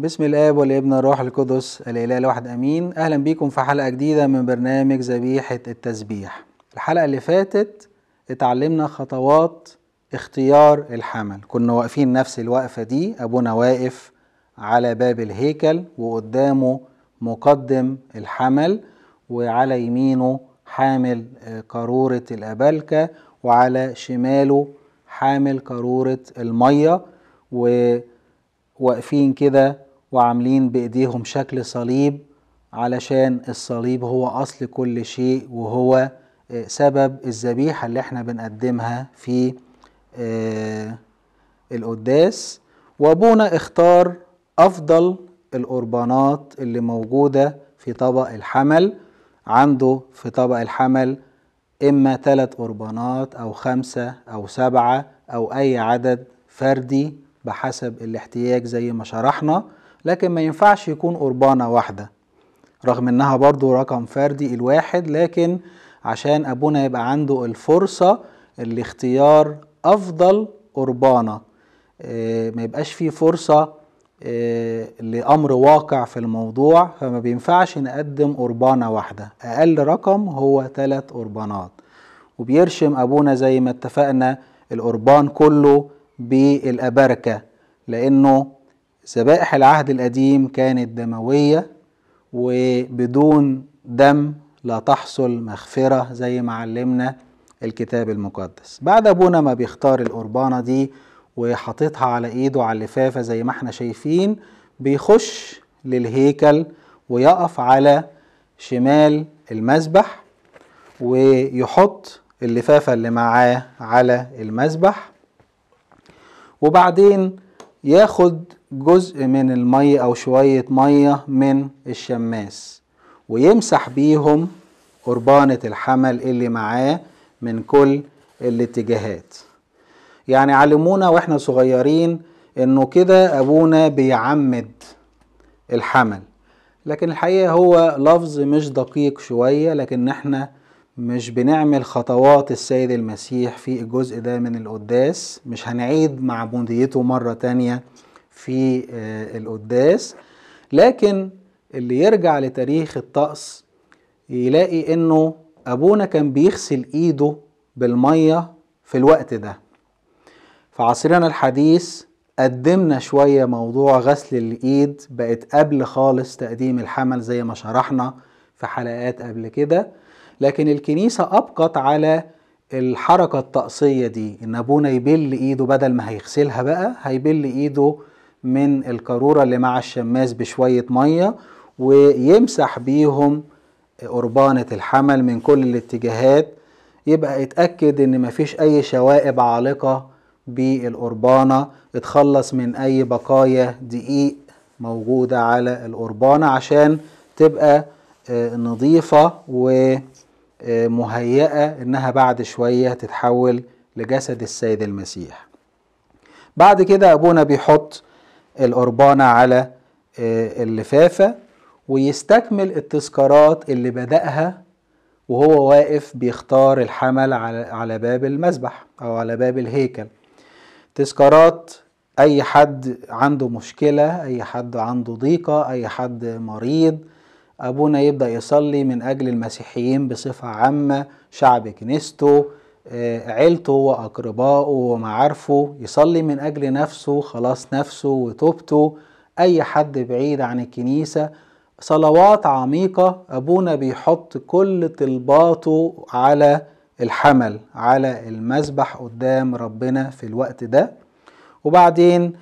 بسم الاب والابن الروح القدس الاله الواحد امين اهلا بيكم في حلقه جديده من برنامج ذبيحه التسبيح الحلقه اللي فاتت اتعلمنا خطوات اختيار الحمل كنا واقفين نفس الوقفه دي ابونا واقف على باب الهيكل وقدامه مقدم الحمل وعلى يمينه حامل آه، قارورة الأبلكة وعلى شماله حامل قارورة المية وواقفين كده وعاملين بايديهم شكل صليب علشان الصليب هو اصل كل شيء وهو آه، سبب الذبيحه اللي احنا بنقدمها في آه، القداس وابونا اختار افضل القربانات اللي موجوده في طبق الحمل عنده في طبق الحمل اما ثلاث قربانات او خمسه او سبعه او اي عدد فردي بحسب الاحتياج زي ما شرحنا لكن ما ينفعش يكون قربانة واحدة رغم انها برضو رقم فردي الواحد لكن عشان ابونا يبقى عنده الفرصة لاختيار افضل قربانة آه، ما يبقاش فيه فرصة آه، لامر واقع في الموضوع فما بينفعش نقدم قربانة واحدة اقل رقم هو ثلاث قربانات وبيرشم ابونا زي ما اتفقنا القربان كله بالابركة لانه ذبائح العهد القديم كانت دموية وبدون دم لا تحصل مغفرة زي ما علمنا الكتاب المقدس بعد أبونا ما بيختار القربانة دي وحاططها على إيده على اللفافة زي ما احنا شايفين بيخش للهيكل ويقف على شمال المسبح ويحط اللفافة اللي معاه على المسبح وبعدين ياخد جزء من المية أو شوية مية من الشماس ويمسح بيهم قربانة الحمل اللي معاه من كل الاتجاهات يعني علمونا واحنا صغيرين انه كده ابونا بيعمد الحمل لكن الحقيقة هو لفظ مش دقيق شوية لكن احنا مش بنعمل خطوات السيد المسيح في الجزء ده من القداس مش هنعيد معبوديته مرة تانية في آه، القداس لكن اللي يرجع لتاريخ الطقس يلاقي انه ابونا كان بيغسل ايده بالميه في الوقت ده في عصرنا الحديث قدمنا شوية موضوع غسل الإيد بقت قبل خالص تقديم الحمل زي ما شرحنا في حلقات قبل كده لكن الكنيسة أبقت على الحركة الطقسية دي إن أبونا يبل إيده بدل ما هيغسلها بقى هيبل إيده من القارورة اللي مع الشماس بشوية مية ويمسح بيهم قربانة الحمل من كل الاتجاهات يبقى اتأكد ان مفيش اي شوائب عالقة بالقربانة اتخلص من اي بقايا دقيق موجودة على القربانة عشان تبقى آه، نظيفة ومهيئة انها بعد شوية تتحول لجسد السيد المسيح بعد كده ابونا بيحط القربانة على آه، اللفافة ويستكمل التذكارات اللي بدأها وهو واقف بيختار الحمل على باب المسبح أو على باب الهيكل تذكارات أي حد عنده مشكلة أي حد عنده ضيقة أي حد مريض أبونا يبدأ يصلي من أجل المسيحيين بصفة عامة شعب كنيسته آه، عيلته واقربائه ومعارفه يصلي من اجل نفسه خلاص نفسه وتوبته اي حد بعيد عن الكنيسه صلوات عميقه ابونا بيحط كل طلباته على الحمل على المذبح قدام ربنا في الوقت ده وبعدين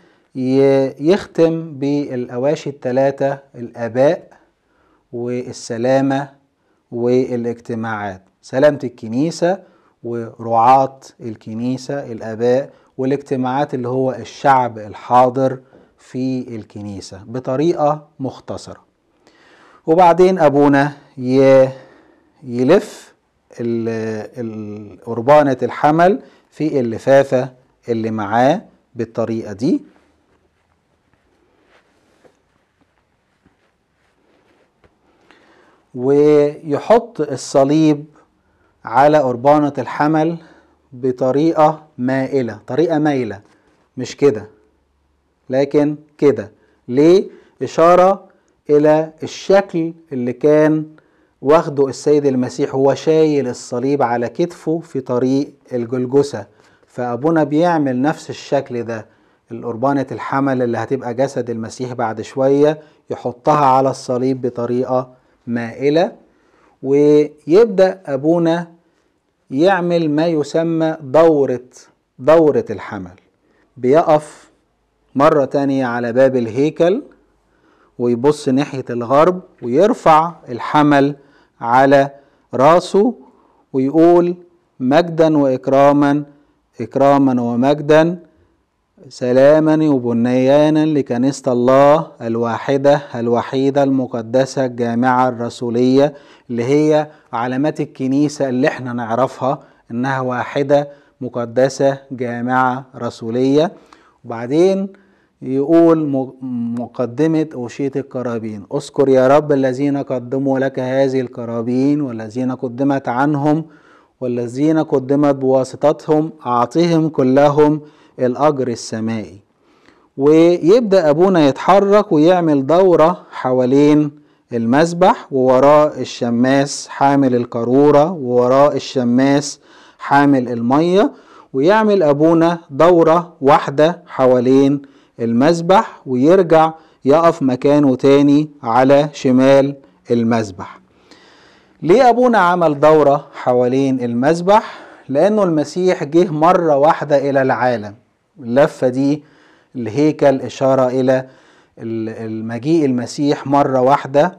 يختم بالاواشي الثلاثه الاباء والسلامه والاجتماعات سلامه الكنيسه ورعاة الكنيسة الآباء والاجتماعات اللي هو الشعب الحاضر في الكنيسة بطريقة مختصرة وبعدين أبونا يلف قربانة الحمل في اللفافة اللي معاه بالطريقة دي ويحط الصليب على قربانة الحمل بطريقة مائلة طريقة مايلة مش كده لكن كده ليه إشارة إلى الشكل اللي كان واخده السيد المسيح هو شايل الصليب على كتفه في طريق الجلجسة فأبونا بيعمل نفس الشكل ده القربانة الحمل اللي هتبقى جسد المسيح بعد شوية يحطها على الصليب بطريقة مائلة ويبدأ أبونا يعمل ما يسمى دورة دورة الحمل بيقف مرة تانية على باب الهيكل ويبص ناحية الغرب ويرفع الحمل على راسه ويقول مجدا وإكراما إكراما ومجدا سلاما وبنيانا لكنيسة الله الواحدة الوحيدة المقدسة الجامعة الرسولية اللي هي علامات الكنيسة اللي احنا نعرفها انها واحدة مقدسة جامعة رسولية وبعدين يقول مقدمة أوشية الكرابين أذكر يا رب الذين قدموا لك هذه الكرابين والذين قدمت عنهم والذين قدمت بواسطتهم أعطهم كلهم الأجر السمائي ويبدأ أبونا يتحرك ويعمل دورة حوالين المسبح ووراه الشماس حامل القارورة ووراه الشماس حامل المية ويعمل أبونا دورة واحدة حوالين المسبح ويرجع يقف مكانه تاني على شمال المسبح ليه أبونا عمل دورة حوالين المسبح؟ لأنه المسيح جه مرة واحدة إلى العالم اللفة دي الهيكل إشارة إلى المجيء المسيح مرة واحدة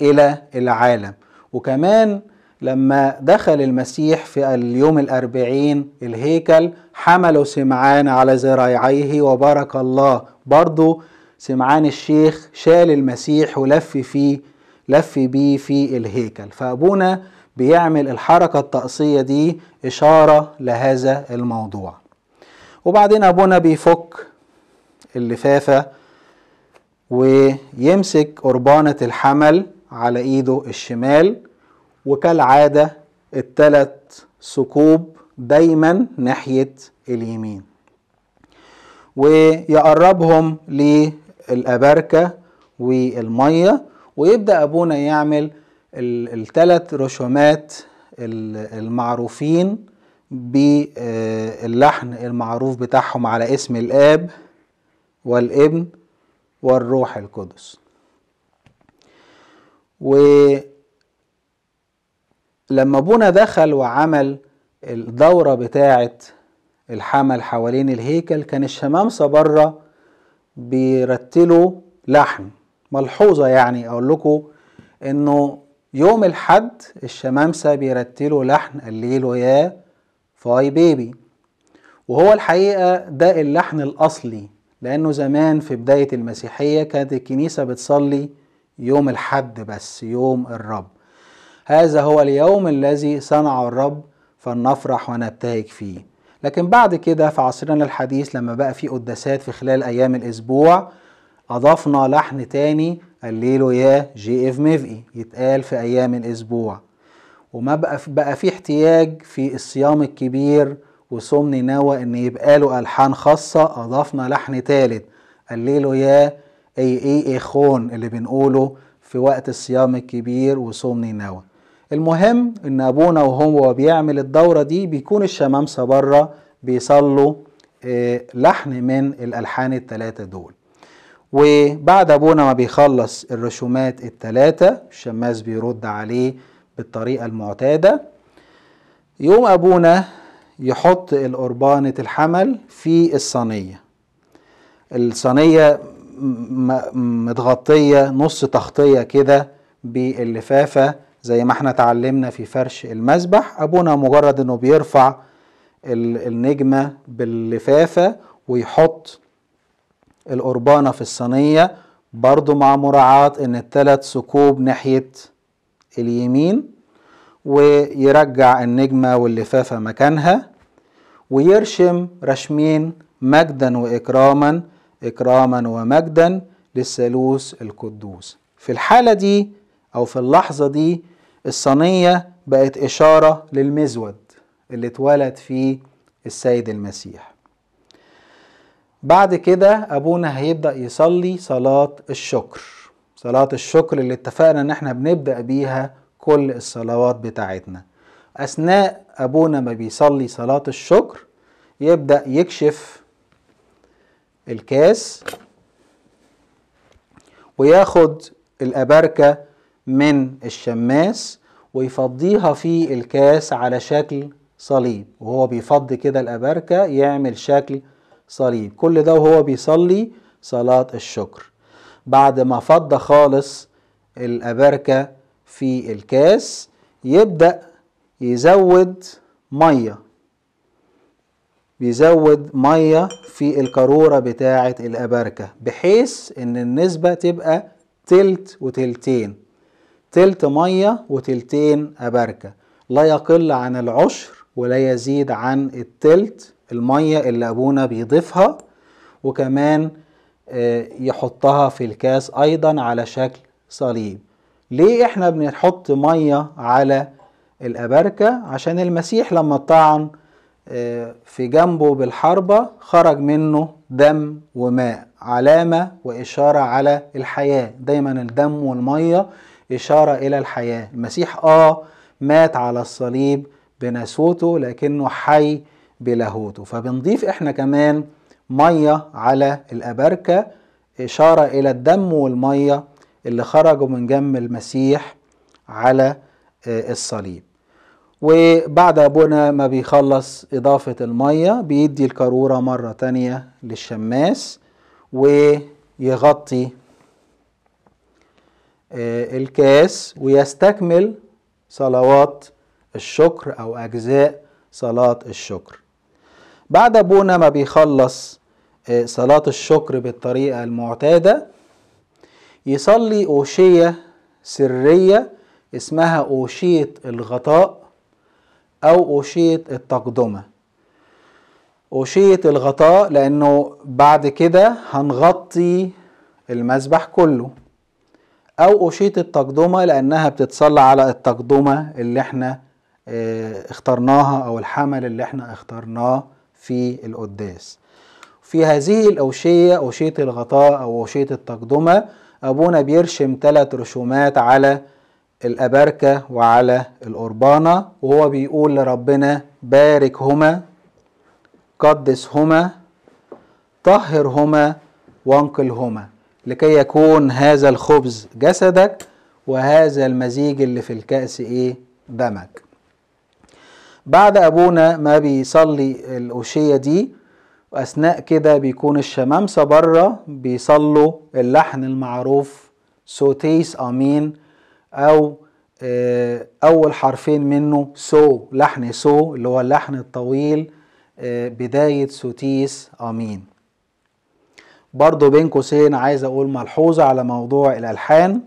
إلى العالم وكمان لما دخل المسيح في اليوم الأربعين الهيكل حمله سمعان على ذراعيه وبارك الله برضو سمعان الشيخ شال المسيح ولف فيه لف بيه في الهيكل فأبونا بيعمل الحركة الطقسية دي إشارة لهذا الموضوع وبعدين ابونا بيفك اللفافة ويمسك قربانة الحمل على ايده الشمال وكالعادة التلت ثقوب دايما ناحية اليمين ويقربهم للأبركة والمية ويبدأ أبونا يعمل الثلاث رشومات المعروفين باللحن المعروف بتاعهم على اسم الاب والابن والروح القدس ولما بونا دخل وعمل الدورة بتاعة الحمل حوالين الهيكل كان الشمامسة بره بيرتلوا لحن ملحوظة يعني أقول لكم إنه يوم الحد الشمامسة بيرتلوا لحن الليل يا فاي بيبي وهو الحقيقة ده اللحن الأصلي لأنه زمان في بداية المسيحية كانت الكنيسة بتصلي يوم الحد بس يوم الرب هذا هو اليوم الذي صنعه الرب فلنفرح ونبتهج فيه لكن بعد كده في عصرنا الحديث لما بقى في قداسات في خلال أيام الأسبوع أضفنا لحن تاني الليلو يا جي اف ميفئي يتقال في أيام الأسبوع وما بقى بقى في احتياج في الصيام الكبير وصوم نوى ان يبقى له الحان خاصه اضفنا لحن ثالث له يا اي اي اخون اللي بنقوله في وقت الصيام الكبير وصوم نوى المهم ان ابونا وهو بيعمل الدوره دي بيكون الشمامسه بره بيصلوا آه، لحن من الالحان الثلاثه دول وبعد ابونا ما بيخلص الرسومات الثلاثه الشماس بيرد عليه بالطريقة المعتادة يقوم أبونا يحط القربانة الحمل في الصينية الصينية متغطية نص تغطية كده باللفافة زي ما احنا اتعلمنا في فرش المسبح أبونا مجرد أنه بيرفع النجمة باللفافة ويحط القربانة في الصينية برضو مع مراعاة ان الثلاث ثقوب ناحية اليمين ويرجع النجمة واللفافة مكانها ويرشم رشمين مجدا وإكراما إكراما ومجدا للثالوث القدوس في الحالة دي أو في اللحظة دي الصينية بقت إشارة للمزود اللي اتولد فيه السيد المسيح بعد كده أبونا هيبدأ يصلي صلاة الشكر صلاة الشكر اللي اتفقنا ان احنا بنبدأ بيها كل الصلوات بتاعتنا اثناء ابونا ما بيصلي صلاة الشكر يبدأ يكشف الكاس وياخد الأباركة من الشماس ويفضيها في الكاس على شكل صليب وهو بيفضي كده الأباركة يعمل شكل صليب كل ده وهو بيصلي صلاة الشكر بعد ما فض خالص الأبركة في الكاس يبدأ يزود مية بيزود مية في القارورة بتاعة الأبركة بحيث إن النسبة تبقى تلت وتلتين تلت مية وتلتين أبركة لا يقل عن العشر ولا يزيد عن التلت المية اللي أبونا بيضيفها وكمان آه، يحطها في الكاس ايضا على شكل صليب ليه احنا بنحط ميه على الاباركه عشان المسيح لما طعن آه، في جنبه بالحربه خرج منه دم وماء علامه واشاره على الحياه دايما الدم والميه اشاره الى الحياه المسيح اه مات على الصليب بناسوته لكنه حي بلاهوته فبنضيف احنا كمان مية على الأبركة إشارة إلى الدم والمية اللي خرجوا من جم المسيح على آه، الصليب وبعد أبونا ما بيخلص إضافة المية بيدي الكارورة مرة تانية للشماس ويغطي آه، الكاس ويستكمل صلوات الشكر أو أجزاء صلاة الشكر بعد أبونا ما بيخلص إيه، صلاة الشكر بالطريقة المعتادة يصلي أوشية سرية اسمها أوشية الغطاء أو أوشية التقدمة أوشية الغطاء لأنه بعد كده هنغطي المسبح كله أو أوشية التقدمة لأنها بتتصلى على التقدمة اللي احنا إيه، اخترناها أو الحمل اللي احنا اخترناه في القداس في هذه الأوشية أوشية الغطاء أو أوشية التقدمة أبونا بيرشم ثلاث رشومات على الأبركة وعلى القربانة وهو بيقول لربنا باركهما قدسهما طهرهما وانقلهما لكي يكون هذا الخبز جسدك وهذا المزيج اللي في الكأس ايه دمك بعد ابونا ما بيصلي الاوشيه دي واثناء كده بيكون الشمامسه بره بيصلوا اللحن المعروف سوتيس امين او آه، اول حرفين منه سو لحن سو اللي هو اللحن الطويل آه، بدايه سوتيس امين برضو بين قوسين عايز اقول ملحوظه على موضوع الالحان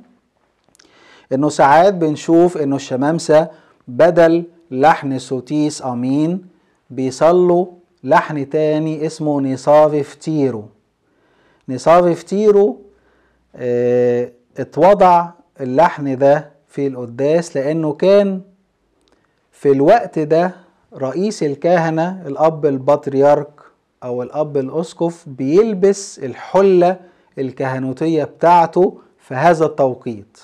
انه ساعات بنشوف انه الشمامسه بدل لحن سوتيس امين بيصلوا لحن تاني اسمه نصاف فتيرو نصاف فتيرو اه اتوضع اللحن ده في القداس لأنه كان في الوقت ده رئيس الكهنة الأب البطريرك أو الأب الأسقف بيلبس الحلة الكهنوتية بتاعته في هذا التوقيت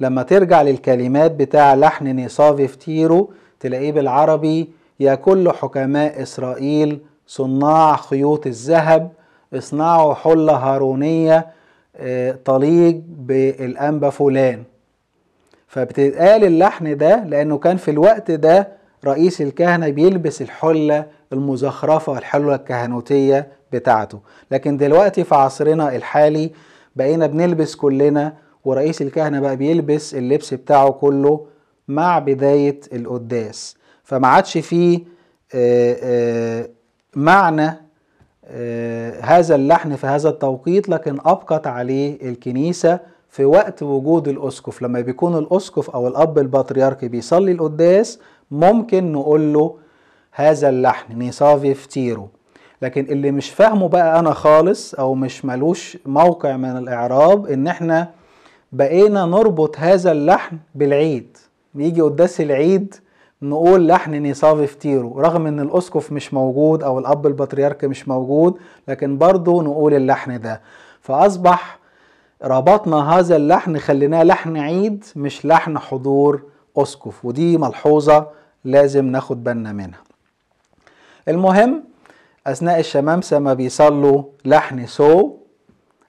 لما ترجع للكلمات بتاع لحن نصاف فتيرو تلاقيه بالعربي يا كل حكماء إسرائيل صناع خيوط الذهب اصنعوا حلة هارونية آه، طليق بالأنبا فلان فبتتقال اللحن ده لأنه كان في الوقت ده رئيس الكهنة بيلبس الحلة المزخرفة الحلة الكهنوتية بتاعته لكن دلوقتي في عصرنا الحالي بقينا بنلبس كلنا ورئيس الكهنة بقى بيلبس اللبس بتاعه كله مع بداية القداس فما عادش فيه آه، آه، معنى آه، هذا اللحن في هذا التوقيت لكن أبقت عليه الكنيسة في وقت وجود الأسقف لما بيكون الأسقف أو الأب البطريرك بيصلي القداس ممكن نقول له هذا اللحن نيصافي فتيرو لكن اللي مش فاهمه بقى أنا خالص أو مش ملوش موقع من الإعراب إن إحنا بقينا نربط هذا اللحن بالعيد نيجي قداس العيد نقول لحن في تيرو رغم ان الاسقف مش موجود او الاب البطريرك مش موجود لكن برضه نقول اللحن ده فاصبح ربطنا هذا اللحن خليناه لحن عيد مش لحن حضور اسقف ودي ملحوظه لازم ناخد بالنا منها المهم اثناء الشمامسه ما بيصلوا لحن سو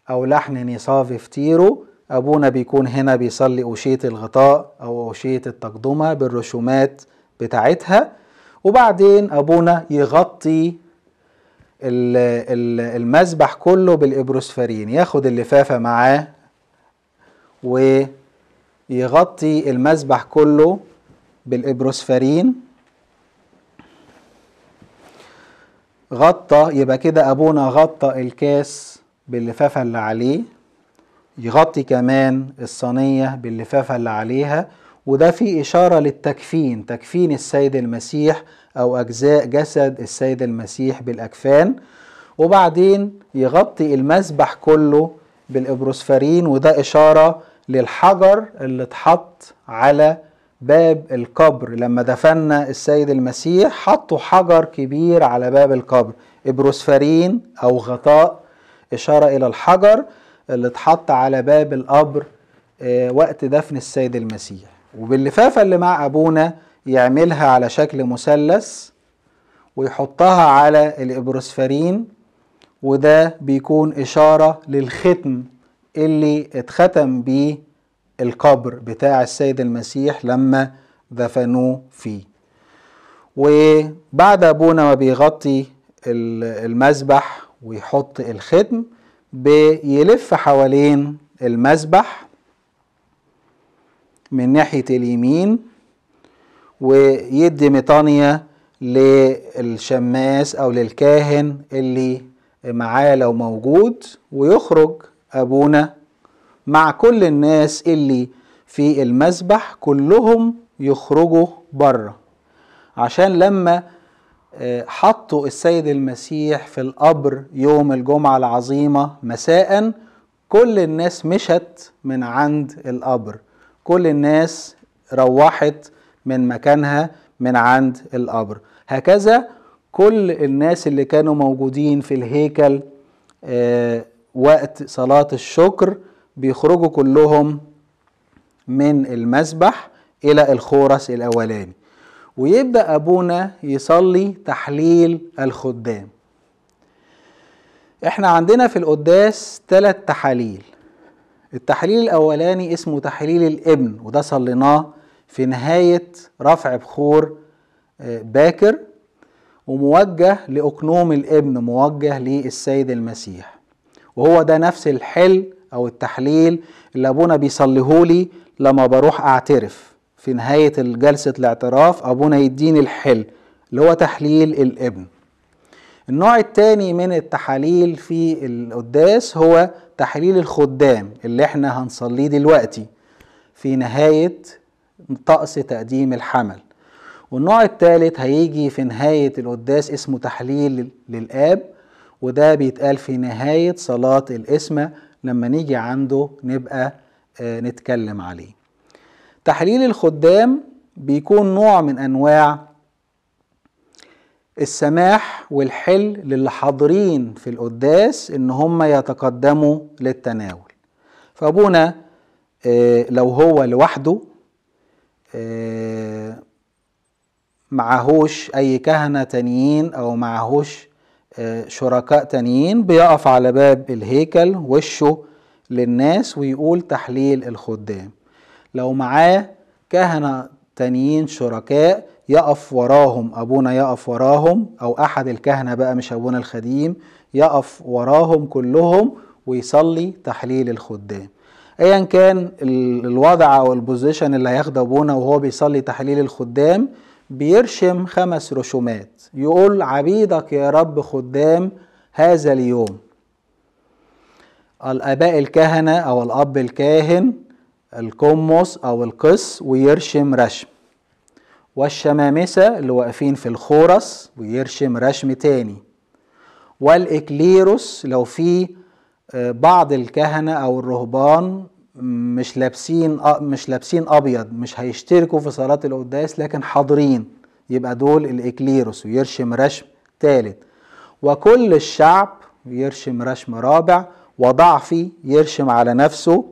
او لحن في تيرو ابونا بيكون هنا بيصلي اوشيه الغطاء او اوشيه التقدمه بالرسومات بتاعتها وبعدين ابونا يغطي المسبح كله بالابروسفرين ياخد اللفافه معاه ويغطي المسبح كله بالابروسفرين غطى يبقى كده ابونا غطى الكاس باللفافه اللي عليه يغطي كمان الصينيه باللفافه اللي عليها وده في إشارة للتكفين تكفين السيد المسيح أو أجزاء جسد السيد المسيح بالأكفان وبعدين يغطي المسبح كله بالإبروسفارين وده إشارة للحجر اللي اتحط على باب القبر لما دفنا السيد المسيح حطوا حجر كبير على باب القبر إبروسفارين أو غطاء إشارة إلى الحجر اللي اتحط على باب القبر آه، وقت دفن السيد المسيح وباللفافة اللي مع أبونا يعملها على شكل مثلث ويحطها على الإبروسفرين وده بيكون إشارة للختم اللي اتختم بيه القبر بتاع السيد المسيح لما دفنوه فيه وبعد أبونا ما بيغطي المسبح ويحط الختم بيلف حوالين المسبح من ناحية اليمين ويدي ميطانية للشماس أو للكاهن اللي معاه لو موجود ويخرج أبونا مع كل الناس اللي في المسبح كلهم يخرجوا بره عشان لما آه، حطوا السيد المسيح في القبر يوم الجمعة العظيمة مساء كل الناس مشت من عند القبر كل الناس روحت من مكانها من عند القبر هكذا كل الناس اللي كانوا موجودين في الهيكل آه، وقت صلاة الشكر بيخرجوا كلهم من المسبح إلى الخورس الأولاني ويبدأ أبونا يصلي تحليل الخدام احنا عندنا في القداس ثلاث تحاليل التحليل الأولاني اسمه تحليل الابن وده صليناه في نهاية رفع بخور آه، باكر وموجه لأقنوم الابن موجه للسيد المسيح وهو ده نفس الحل أو التحليل اللي أبونا بيصليهولي لما بروح أعترف في نهاية جلسة الاعتراف أبونا يديني الحل اللي هو تحليل الابن النوع الثاني من التحاليل في القداس هو تحليل الخدام اللي احنا هنصليه دلوقتي في نهاية طقس تقديم الحمل والنوع الثالث هيجي في نهاية القداس اسمه تحليل للآب وده بيتقال في نهاية صلاة القسمة لما نيجي عنده نبقى آه، نتكلم عليه تحليل الخدام بيكون نوع من أنواع السماح والحل للي حاضرين في القداس ان هم يتقدموا للتناول فابونا آه، لو هو لوحده آه، معهوش اي كهنة تانيين او معهوش آه، شركاء تانيين بيقف على باب الهيكل وشه للناس ويقول تحليل الخدام لو معاه كهنة تانيين شركاء يقف وراهم أبونا يقف وراهم أو أحد الكهنة بقى مش أبونا الخديم يقف وراهم كلهم ويصلي تحليل الخدام ايا كان الوضع او البوزيشن اللي هياخده ابونا وهو بيصلي تحليل الخدام بيرشم خمس رشومات يقول عبيدك يا رب خدام هذا اليوم الاباء الكهنه او الاب الكاهن القمص أو القص ويرشم رشم والشمامسة اللي واقفين في الخورس ويرشم رشم تاني والإكليروس لو في آه، بعض الكهنة أو الرهبان مش لابسين مش لابسين أبيض مش هيشتركوا في صلاة القداس لكن حاضرين يبقى دول الإكليروس ويرشم رشم تالت وكل الشعب يرشم رشم رابع وضعفي يرشم على نفسه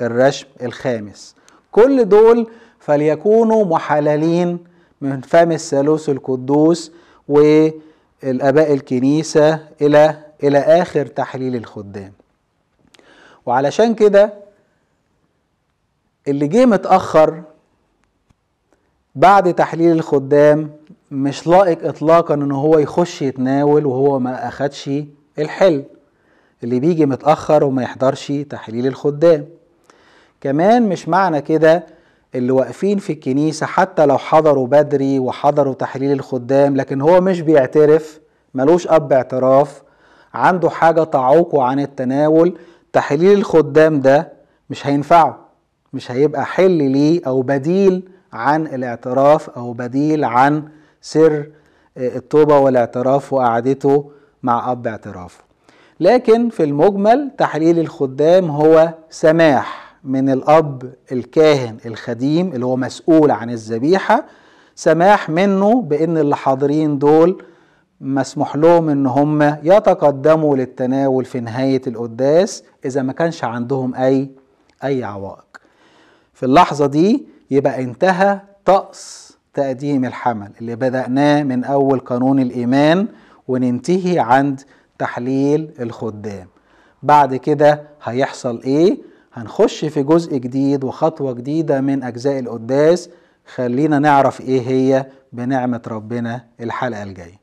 الرشم الخامس كل دول فليكونوا محللين من فم الثالوث القدوس والآباء الكنيسة إلى إلى آخر تحليل الخدام وعلشان كده اللي جه متأخر بعد تحليل الخدام مش لائق إطلاقا إن هو يخش يتناول وهو ما أخدش الحل اللي بيجي متأخر وما يحضرش تحليل الخدام كمان مش معنى كده اللي واقفين في الكنيسة حتى لو حضروا بدري وحضروا تحليل الخدام لكن هو مش بيعترف ملوش أب اعتراف عنده حاجة تعوقه عن التناول تحليل الخدام ده مش هينفعه مش هيبقى حل ليه أو بديل عن الاعتراف أو بديل عن سر آه، التوبة والاعتراف وقعدته مع أب اعترافه لكن في المجمل تحليل الخدام هو سماح من الاب الكاهن الخديم اللي هو مسؤول عن الذبيحه سماح منه بان اللي حاضرين دول مسموح لهم ان هم يتقدموا للتناول في نهايه القداس اذا ما كانش عندهم اي اي عوائق في اللحظه دي يبقى انتهى طقس تقديم الحمل اللي بدأناه من أول قانون الإيمان وننتهي عند تحليل الخدام بعد كده هيحصل إيه؟ هنخش في جزء جديد وخطوة جديدة من أجزاء القداس خلينا نعرف إيه هي بنعمة ربنا الحلقة الجاية